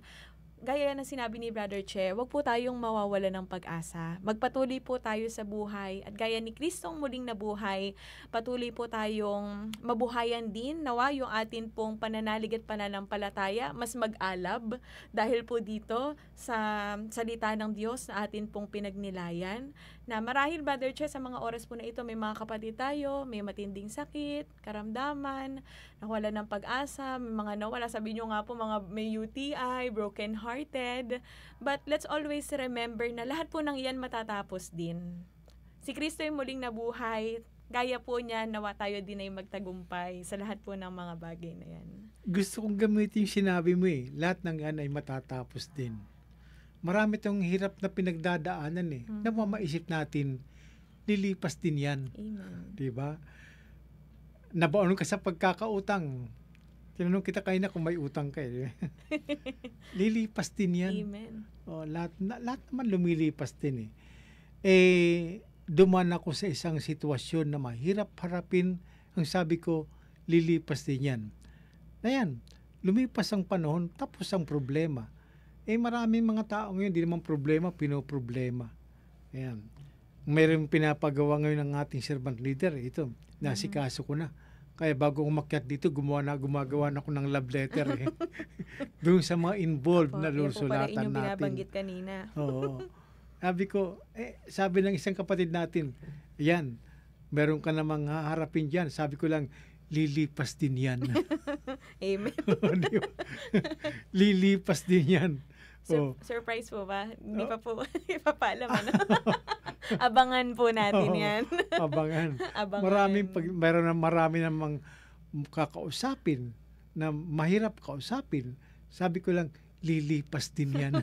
gaya na sinabi ni Brother Che, wag po tayong mawawala ng pag-asa. Magpatuloy po tayo sa buhay at gaya ni Kristong muling nabuhay, patuloy po tayong mabuhayan din nawa yung atin pong pananalig at pananampalataya, mas mag-alab dahil po dito sa salita ng Diyos na atin pong pinagnilayan na marahil Brother Che sa mga oras po na ito may mga kapatid tayo, may matinding sakit, karamdaman, nawala ng pag-asa, may mga nawala, sabi nyo nga po mga may UTI, broken hearted. But let's always remember na lahat po ng iyan matatapos din. Si Kristo ay muling nabuhay, gaya po niya, nawa tayo din ay magtagumpay sa lahat po ng mga bagay na yan. Gusto kong gamitin yung sinabi mo eh, lahat ng yan ay matatapos din marami tong hirap na pinagdadaanan eh. Mm-hmm. Na mamaisip natin, lilipas din yan. Amen. Diba? Nabaon ka sa pagkakautang. Tinanong kita kanina kung may utang ka eh. lilipas din yan. Amen. O, oh, lahat, na, lahat naman lumilipas din eh. Eh, duman ako sa isang sitwasyon na mahirap harapin. Ang sabi ko, lilipas din yan. Ayan, lumipas ang panahon, tapos ang problema eh maraming mga tao ngayon, hindi naman problema, pinoproblema. Ayan. Meron pinapagawa ngayon ng ating servant leader. Eh, ito, nasikaso ko na. Kaya bago umakyat dito, gumawa na, gumagawa na ako ng love letter eh. Doon sa mga involved Apo, na lusulatan natin. Yan binabanggit kanina. Oo. Sabi ko, eh, sabi ng isang kapatid natin, yan, meron ka namang haharapin dyan. Sabi ko lang, lilipas din yan. Amen. Oh, lilipas din yan. Sur- oh. Surprise po ba? Hindi oh. pa po ipapaalam. Ano? Abangan po natin oh. yan. Abangan. Abangan. Maraming, pag, meron na marami namang kakausapin na mahirap kausapin. Sabi ko lang, lilipas din yan.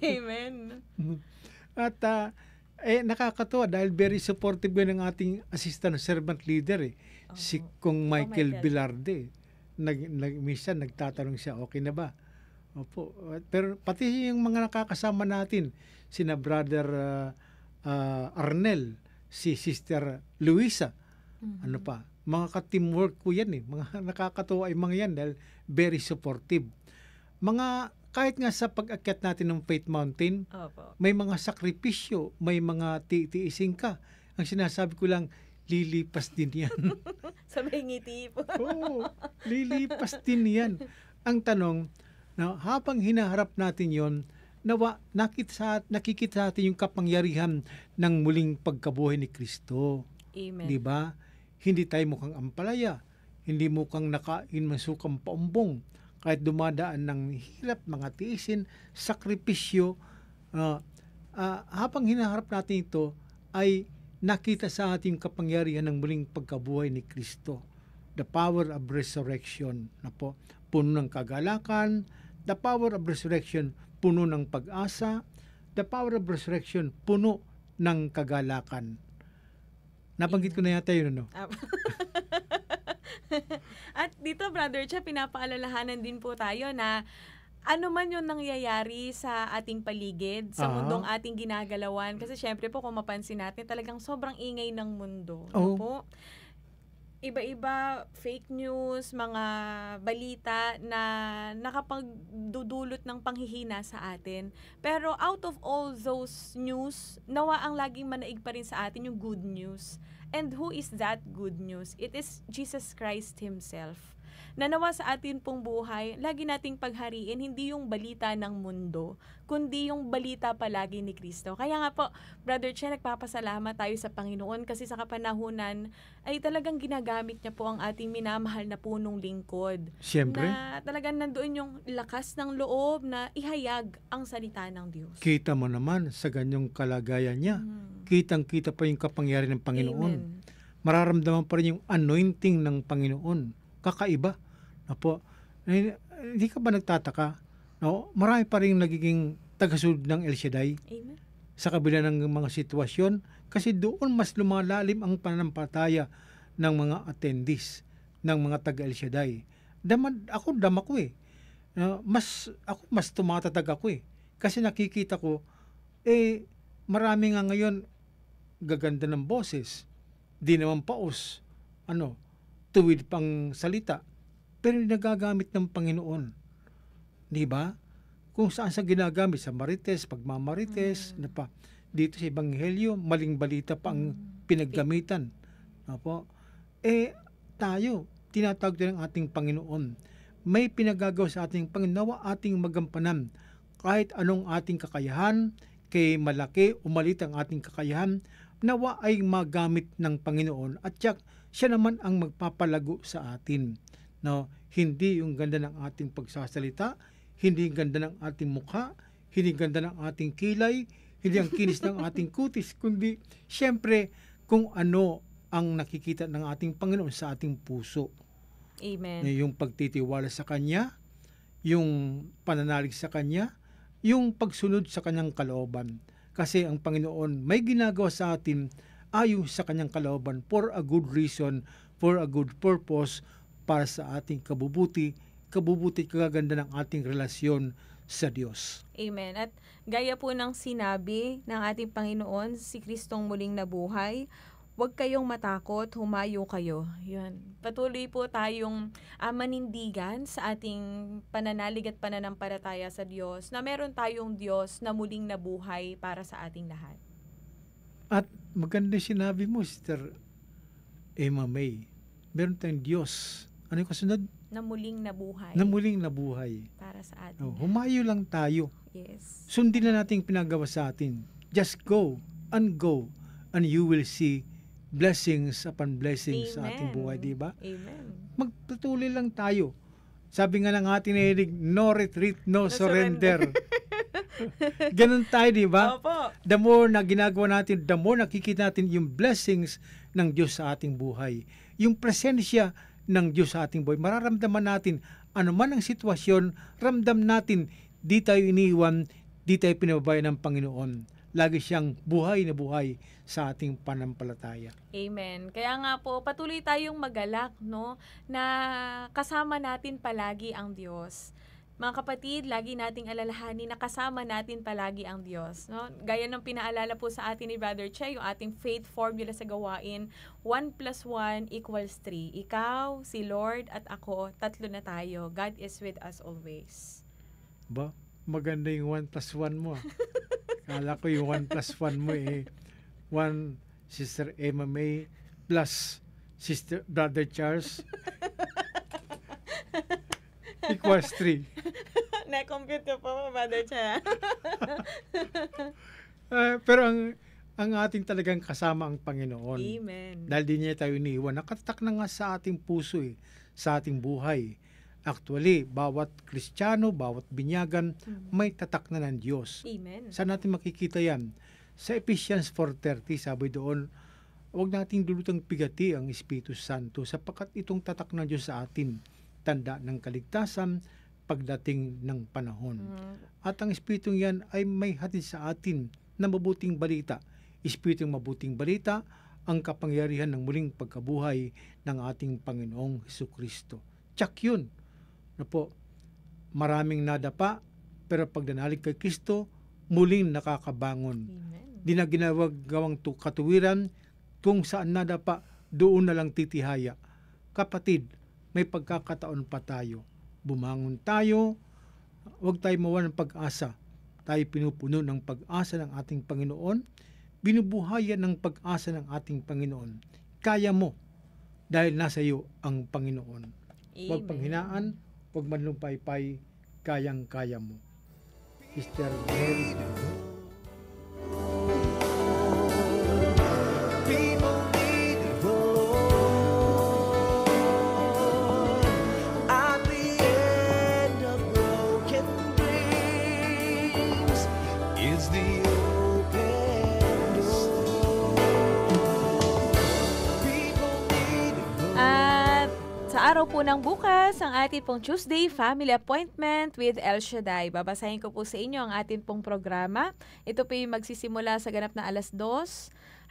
Amen. At uh, eh, nakakatuwa dahil very supportive yun ng ating assistant servant leader eh. Oh. Si Kong Michael, oh, Michael. Bilarde. Nag, nag, minsan nagtatanong siya, okay na ba? Opo. Pero pati yung mga nakakasama natin, sina Brother uh, uh, Arnel, si Sister Luisa, mm-hmm. ano pa, mga ka-teamwork ko yan eh. Mga nakakatuwa ay mga yan dahil very supportive. Mga kahit nga sa pag-akyat natin ng Faith Mountain, Opo. may mga sakripisyo, may mga titiising ka. Ang sinasabi ko lang, lilipas din yan. Sabay ngiti po. Oo, lilipas din yan. Ang tanong, Now, habang hinaharap natin yon, nawa nakita sa, nakikita natin yung kapangyarihan ng muling pagkabuhay ni Kristo. Amen. 'Di ba? Hindi tayo mukhang ampalaya, hindi mukhang nakain masukang paumbong kahit dumadaan ng hirap, mga tiisin, sakripisyo, uh, uh, habang hinaharap natin ito, ay nakita sa ating kapangyarihan ng muling pagkabuhay ni Kristo. The power of resurrection na po, puno ng kagalakan, The power of resurrection puno ng pag-asa. The power of resurrection puno ng kagalakan. Nabanggit ko na yata yun, ano? Ah. At dito, Brother Cha, pinapaalalahanan din po tayo na ano man yung nangyayari sa ating paligid, sa uh-huh. mundong ating ginagalawan. Kasi syempre po, kung mapansin natin, talagang sobrang ingay ng mundo. Oh. Po? iba-iba fake news, mga balita na nakapagdudulot ng panghihina sa atin. Pero out of all those news, nawa ang laging manaig pa rin sa atin yung good news. And who is that good news? It is Jesus Christ Himself na nawa sa atin pong buhay, lagi nating paghariin hindi yung balita ng mundo, kundi yung balita palagi ni Kristo. Kaya nga po, Brother Che, nagpapasalamat tayo sa Panginoon kasi sa kapanahunan ay talagang ginagamit niya po ang ating minamahal na punong lingkod. Siyempre. Na talagang nandoon yung lakas ng loob na ihayag ang salita ng Diyos. Kita mo naman sa ganyong kalagayan niya. Hmm. Kitang-kita pa yung kapangyarihan ng Panginoon. Amen. Mararamdaman pa rin yung anointing ng Panginoon. Kakaiba Apo, eh, hindi ka ba nagtataka? No, marami pa rin nagiging tagasunod ng El Shaddai Amen. sa kabila ng mga sitwasyon kasi doon mas lumalalim ang pananampalataya ng mga attendees, ng mga taga-El Shaddai. Dama, ako dama ko eh. No? mas, ako mas tumatatag ako eh. Kasi nakikita ko, eh, marami nga ngayon gaganda ng boses, di naman paos, ano, tuwid pang salita pero nagagamit ng Panginoon. Di ba? Kung saan sa ginagamit sa marites, pagmamarites, mm. na pa. Dito sa Ebanghelyo, maling balita pa ang mm. pinaggamitan. Apo. Eh, tayo, tinatawag din ng ating Panginoon. May pinagagawa sa ating Panginoon, ating magampanan. Kahit anong ating kakayahan, kay malaki o malit ang ating kakayahan, nawa ay magamit ng Panginoon at siya, siya naman ang magpapalago sa atin. No, hindi yung ganda ng ating pagsasalita, hindi yung ganda ng ating mukha, hindi yung ganda ng ating kilay, hindi ang kinis ng ating kutis, kundi siyempre kung ano ang nakikita ng ating Panginoon sa ating puso. Amen. Yung pagtitiwala sa Kanya, yung pananalig sa Kanya, yung pagsunod sa Kanyang kalooban. Kasi ang Panginoon may ginagawa sa atin ayon sa Kanyang kalooban for a good reason, for a good purpose, para sa ating kabubuti, kabubuti kagaganda ng ating relasyon sa Diyos. Amen. At gaya po ng sinabi ng ating Panginoon, si Kristong muling nabuhay, huwag kayong matakot, humayo kayo. Yun. Patuloy po tayong uh, manindigan sa ating pananalig at pananampalataya sa Diyos na meron tayong Diyos na muling nabuhay para sa ating lahat. At maganda sinabi mo, Sister Emma May. Meron tayong Diyos ano yung kasunod? Namuling nabuhay. Namuling nabuhay. Para sa atin. Oh, humayo lang tayo. Yes. Sundin na natin pinagawa sa atin. Just go and go and you will see blessings upon blessings Amen. sa ating buhay, di ba? Amen. Magpatuloy lang tayo. Sabi nga ng ating narinig, no retreat, no, no surrender. surrender. Ganun tayo, di ba? Opo. The more na ginagawa natin, the more nakikita natin yung blessings ng Diyos sa ating buhay. Yung presensya ng Diyos sa ating buhay. Mararamdaman natin, anuman ang sitwasyon, ramdam natin, di tayo iniwan, di tayo pinababayan ng Panginoon. Lagi siyang buhay na buhay sa ating panampalataya. Amen. Kaya nga po, patuloy tayong magalak, no? Na kasama natin palagi ang Diyos. Mga kapatid, lagi nating alalahanin na kasama natin palagi ang Diyos. No? Gaya ng pinaalala po sa atin ni Brother Che, yung ating faith formula sa gawain, 1 plus 1 equals 3. Ikaw, si Lord at ako, tatlo na tayo. God is with us always. Ba, maganda yung 1 plus 1 mo. Ah. Kala ko yung 1 plus 1 mo eh. 1 Sister Emma May plus Sister Brother Charles equals 3. Na-compute ko po, Father Cha. uh, eh, pero ang ang ating talagang kasama ang Panginoon. Amen. Dahil di niya tayo iniiwan. Nakatak na nga sa ating puso eh, sa ating buhay. Actually, bawat Kristiyano, bawat binyagan, mm may tatak na ng Diyos. Amen. Saan natin makikita yan? Sa Ephesians 4.30, sabi doon, huwag nating dulutang pigati ang Espiritu Santo sapakat itong tatak ng Diyos sa atin tanda ng kaligtasan pagdating ng panahon. Mm-hmm. At ang Espiritong yan ay may hatid sa atin na mabuting balita. Espiritong mabuting balita ang kapangyarihan ng muling pagkabuhay ng ating Panginoong Heso Kristo. Tsak yun. Na ano po, maraming nadapa, pero pag nanalig kay Kristo, muling nakakabangon. Amen. Di na ginagawang katuwiran, kung saan nadapa, doon na lang titihaya. Kapatid, may pagkakataon pa tayo. Bumangon tayo, huwag tayo mawalan ng pag-asa. Tayo pinupuno ng pag-asa ng ating Panginoon, binubuhayan ng pag-asa ng ating Panginoon. Kaya mo dahil nasa iyo ang Panginoon. Huwag panghinaan, huwag manlumpay-pay, kayang-kaya mo. Sister Mary Be po ng bukas ang atin pong Tuesday Family Appointment with El Shaddai. Babasahin ko po sa inyo ang atin pong programa. Ito po yung magsisimula sa ganap na alas 2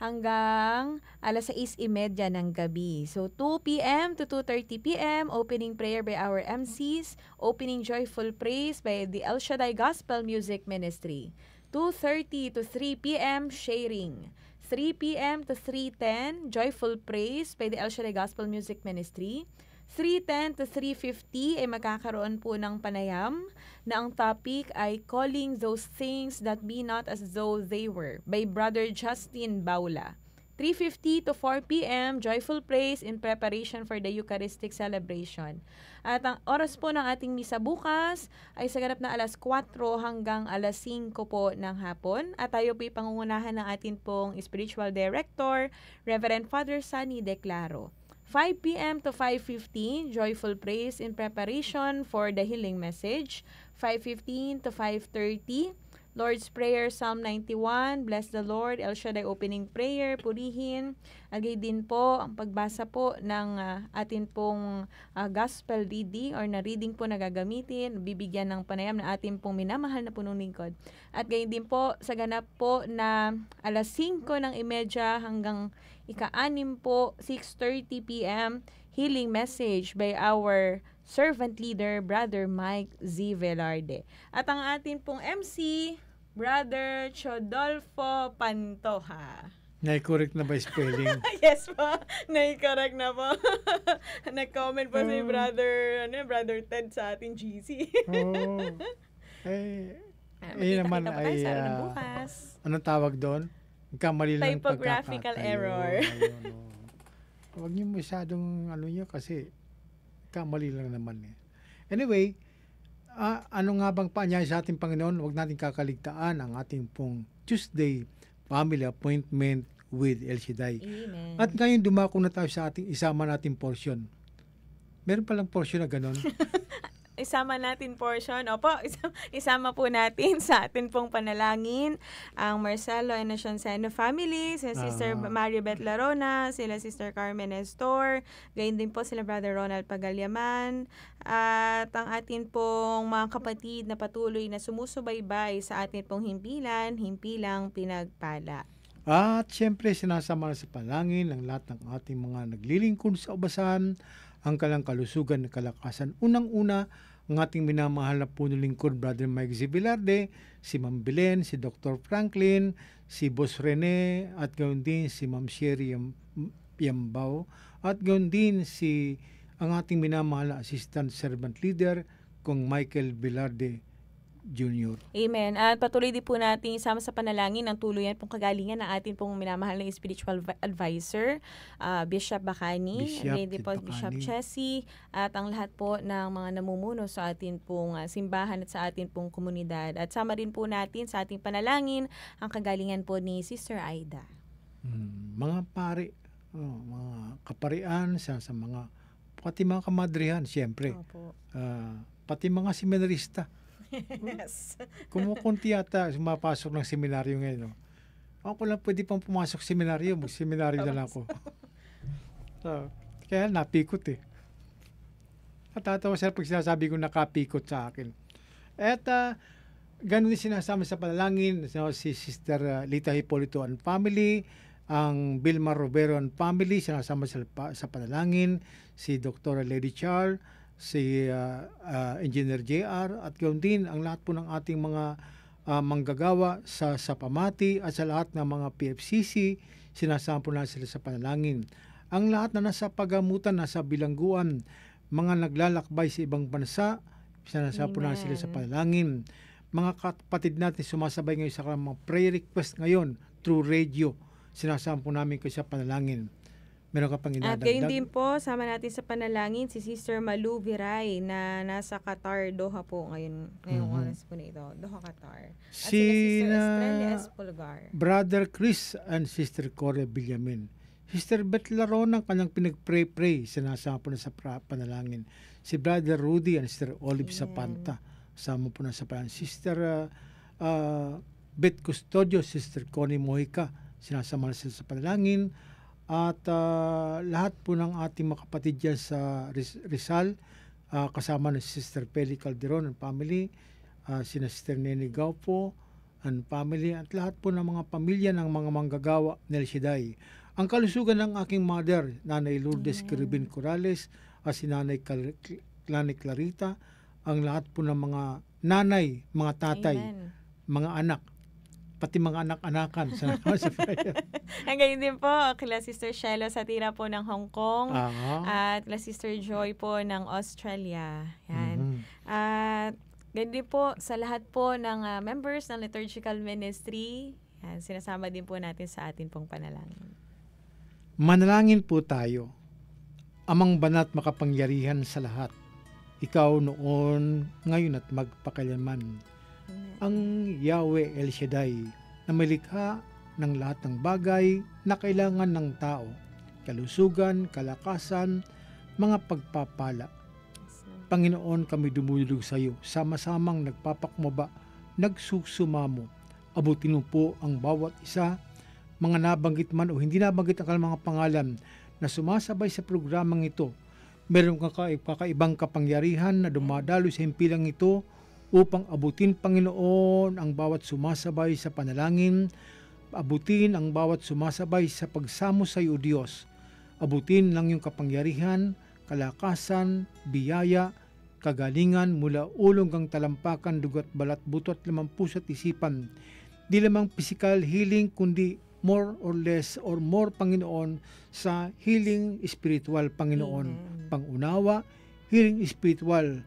hanggang alas 6.30 ng gabi. So 2 p.m. to 2.30 p.m. Opening prayer by our MCs. Opening joyful praise by the El Shaddai Gospel Music Ministry. 2.30 to 3 p.m. sharing. 3 p.m. to 3.10, Joyful Praise by the El Shaddai Gospel Music Ministry. 310 to 350 ay magkakaroon po ng panayam na ang topic ay Calling Those Things That Be Not As Though They Were by Brother Justin Baula. 3.50 to 4 p.m. Joyful Praise in preparation for the Eucharistic celebration. At ang oras po ng ating misa bukas ay sa ganap na alas 4 hanggang alas 5 po ng hapon. At tayo po pangungunahan ng ating pong spiritual director, Reverend Father Sunny Declaro. 5 p.m. to 5.15, joyful praise in preparation for the healing message. 5.15 to 5.30, Lord's Prayer, Psalm 91, Bless the Lord, El Shaddai Opening Prayer, purihin. Agay din po ang pagbasa po ng uh, atin pong uh, gospel reading or na reading po na gagamitin, bibigyan ng panayam na atin pong minamahal na punong lingkod. At gayon din po, sa ganap po na alas 5 ng imedya hanggang ika-anim po, 6.30 p.m., healing message by our servant leader, Brother Mike Z. Velarde. At ang atin pong MC, Brother Chodolfo Pantoha. Nai-correct na ba spelling? yes po. Nai-correct na po. Nag-comment po oh. si Brother, ano, Brother Ted sa ating GC. oh. Eh, eh naman ay, uh, bukas. anong tawag doon? Kamali lang Typographical error. Huwag niyo masyadong ano niyo kasi kamali lang naman eh. Anyway, uh, ano nga bang paanyaya sa ating Panginoon? Huwag natin kakaligtaan ang ating pong Tuesday family appointment with El Shaddai. Amen. At ngayon dumako na tayo sa ating isama nating portion. Meron palang portion na ganun. isama natin portion. Opo, isama, po natin sa atin pong panalangin ang Marcelo and Ashanseno family, sila uh, Sister ah. Maribeth Larona, sila Sister Carmen Estor, gayon din po sila Brother Ronald Pagalyaman, at ang atin pong mga kapatid na patuloy na sumusubaybay sa atin pong himpilan, himpilang pinagpala. At siyempre sinasama na sa panalangin ang lahat ng ating mga naglilingkod sa ubasan, ang kalang kalusugan at kalakasan. Unang-una, ang ating minamahal na puno punulingkod, Brother Mike Zibilarde, si Ma'am Belen, si Dr. Franklin, si Boss Rene, at gayon din si Ma'am Sherry Yambao, at gayon din si ang ating minamahal na assistant servant leader, kong Michael Bilarde. Junior. Amen. At patuloy din po natin isama sa panalangin ang tuluyan pong kagalingan ng ating pong minamahal na spiritual advisor, uh, ah, Bishop Bakani, Bishop, Lady po, Bishop Chessy, at ang lahat po ng mga namumuno sa atin pong uh, simbahan at sa atin pong komunidad. At sama rin po natin sa ating panalangin ang kagalingan po ni Sister Aida. Hmm, mga pare, oh, mga kaparian sa, sa mga pati mga kamadrihan, siyempre. Opo. Uh, pati mga seminarista Hmm. yes. Kumukunti yata mapasok ng seminaryo ngayon. No? Ako lang pwede pang pumasok seminaryo. Mag-seminaryo na lang ako. so, ah, kaya napikot eh. Natatawa sir pag sinasabi ko nakapikot sa akin. At uh, ganun din sinasama sa panalangin no, si Sister uh, Lita Hipolito and family, ang Bilma Robero and family, sinasama sa, sa panalangin, si Dr. Lady Char, si uh, uh, Engineer JR at gawin din ang lahat po ng ating mga uh, manggagawa sa Sapamati at sa lahat ng mga PFCC, sinasama po na sila sa panalangin. Ang lahat na nasa pagamutan, nasa bilangguan, mga naglalakbay sa ibang bansa, sinasama po na sila sa panalangin. Mga kapatid natin sumasabay ngayon sa mga prayer request ngayon through radio, sinasama po namin kayo sa panalangin. Meron ka pang At gayon din po, sama natin sa panalangin si Sister Malu Viray na nasa Qatar, Doha po ngayon. Ngayon mm-hmm. oras po na ito. Doha, Qatar. At si Sister Estrella Espulgar. Brother Chris and Sister Cora Villamin. Sister Beth Laron ang kanyang pinagpray-pray sinasama po na sa panalangin. Si Brother Rudy and Sister Olive yeah. Sapanta. Sama po na sa panalangin. Sister uh, uh, Beth Custodio, Sister Connie Mojica. Sinasama na sila sa panalangin at uh, lahat po ng ating mga kapatid dyan sa Rizal, uh, kasama ng Sister Peli Calderon and family, uh, sina Sister Nene Gaupo and family, at lahat po ng mga pamilya ng mga manggagawa ni Shiday. Ang kalusugan ng aking mother, Nanay Lourdes Amen. Kiribin Corrales, at si Nanay Cal- Nanay Clarita, ang lahat po ng mga nanay, mga tatay, Amen. mga anak, pati mga anak-anakan. Sa, sa Hanggang din po, kila Sister Shelo Satira po ng Hong Kong uh-huh. at kila Sister Joy po ng Australia. Yan. Mm-hmm. At gandi po sa lahat po ng uh, members ng Liturgical Ministry. Yan, sinasama din po natin sa atin pong panalangin. Manalangin po tayo. Amang banat makapangyarihan sa lahat. Ikaw noon, ngayon at magpakailanman. Amen. ang Yahweh El Shaddai na malikha ng lahat ng bagay na kailangan ng tao, kalusugan, kalakasan, mga pagpapala. Panginoon kami dumulog sa iyo, sama-samang nagpapakmaba, nagsusumamo. Abutin mo po ang bawat isa, mga nabanggit man o hindi nabanggit ang mga pangalan na sumasabay sa programang ito. Meron kang kakaibang kapangyarihan na dumadalo sa himpilang ito upang abutin Panginoon ang bawat sumasabay sa panalangin, abutin ang bawat sumasabay sa pagsamo sa iyo Diyos. Abutin ng iyong kapangyarihan, kalakasan, biyaya, kagalingan mula ulong kang talampakan, dugat, balat, buto at lamang puso at isipan. Di lamang physical healing kundi more or less or more Panginoon sa healing spiritual Panginoon. Amen. Pangunawa, healing spiritual,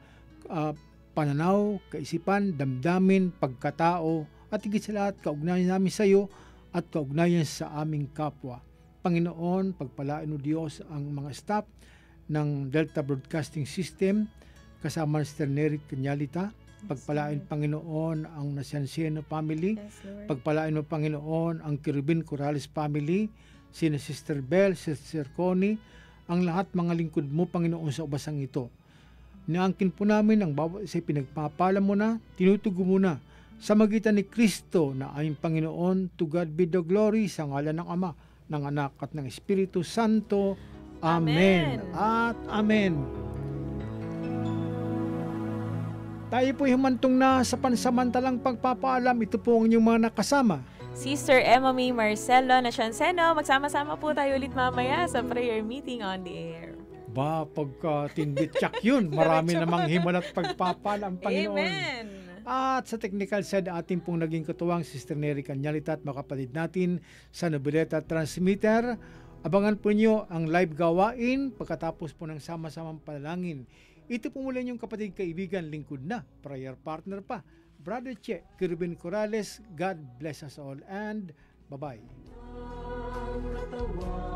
uh, pananaw, kaisipan, damdamin, pagkatao, at higit sa lahat kaugnayan namin sa iyo at kaugnayan sa aming kapwa. Panginoon, pagpalain o Diyos ang mga staff ng Delta Broadcasting System kasama ni Sister Nery Canyalita. Pagpalain, Panginoon, ang Nasanseno family. pagpalain mo, Panginoon, ang Kirubin Corales family, sina Sister Bell, Sister Connie, ang lahat mga lingkod mo, Panginoon, sa ubasang ito. Inaangkin po namin ang bawat isa pinagpapala mo na, tinutugo mo na, sa magitan ni Kristo na aming Panginoon, to God be the glory sa ngalan ng Ama, ng Anak at ng Espiritu Santo. Amen, amen. at Amen. Tayo po humantong na sa pansamantalang pagpapaalam. Ito po ang inyong mga nakasama. Sister Emma May Marcelo na Seno. Magsama-sama po tayo ulit mamaya sa prayer meeting on the air. Ba, pagka tinbitsak yun, marami namang himalat pagpapala ang Panginoon. Amen. At sa technical side, ating pong naging katuwang Sister Neri Kanyalita at makapalit natin sa Nobileta Transmitter. Abangan po niyo ang live gawain pagkatapos po ng sama-samang panalangin. Ito po muli yung kapatid kaibigan, lingkod na, prayer partner pa. Brother Che, Kirubin Corrales, God bless us all and bye-bye.